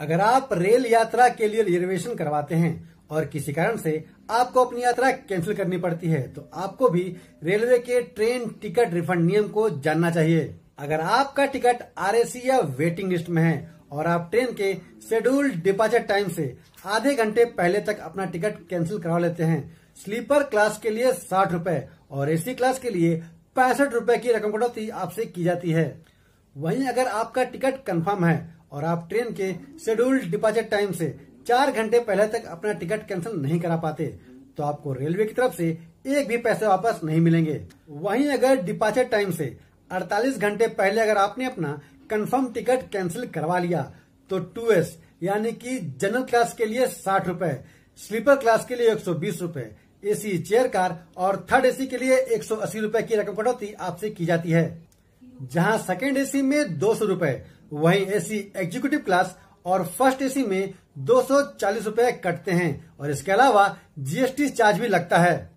अगर आप रेल यात्रा के लिए रिजर्वेशन करवाते हैं और किसी कारण से आपको अपनी यात्रा कैंसिल करनी पड़ती है तो आपको भी रेलवे के ट्रेन टिकट रिफंड नियम को जानना चाहिए अगर आपका टिकट आरएसी या वेटिंग लिस्ट में है और आप ट्रेन के शेड्यूल्ड डिपार्चर टाइम से आधे घंटे पहले तक अपना टिकट कैंसिल करवा लेते हैं स्लीपर क्लास के लिए साठ रूपए और एसी क्लास के लिए पैंसठ रूपए की रकम कटौती आपसे की जाती है वहीं अगर आपका टिकट कंफर्म है और आप ट्रेन के शेड्यूल्ड डिपार्चर टाइम से चार घंटे पहले तक अपना टिकट कैंसिल नहीं करा पाते तो आपको रेलवे की तरफ से एक भी पैसे वापस नहीं मिलेंगे वहीं अगर डिपार्चर टाइम से 48 घंटे पहले अगर आपने अपना कंफर्म टिकट कैंसिल करवा लिया तो टू एस यानी कि जनरल क्लास के लिए साठ रूपए स्लीपर क्लास के लिए एक सौ बीस रूपए एसी चेयर कार और थर्ड एसी के लिए एक सौ अस्सी रूपए की रकम कटौती आपसे की जाती है जहां सेकेंड एसी में दो सौ रूपए वही एसी एग्जीक्यूटिव क्लास और फर्स्ट एसी में दो सौ चालीस रूपए कटते हैं और इसके अलावा जीएसटी चार्ज भी लगता है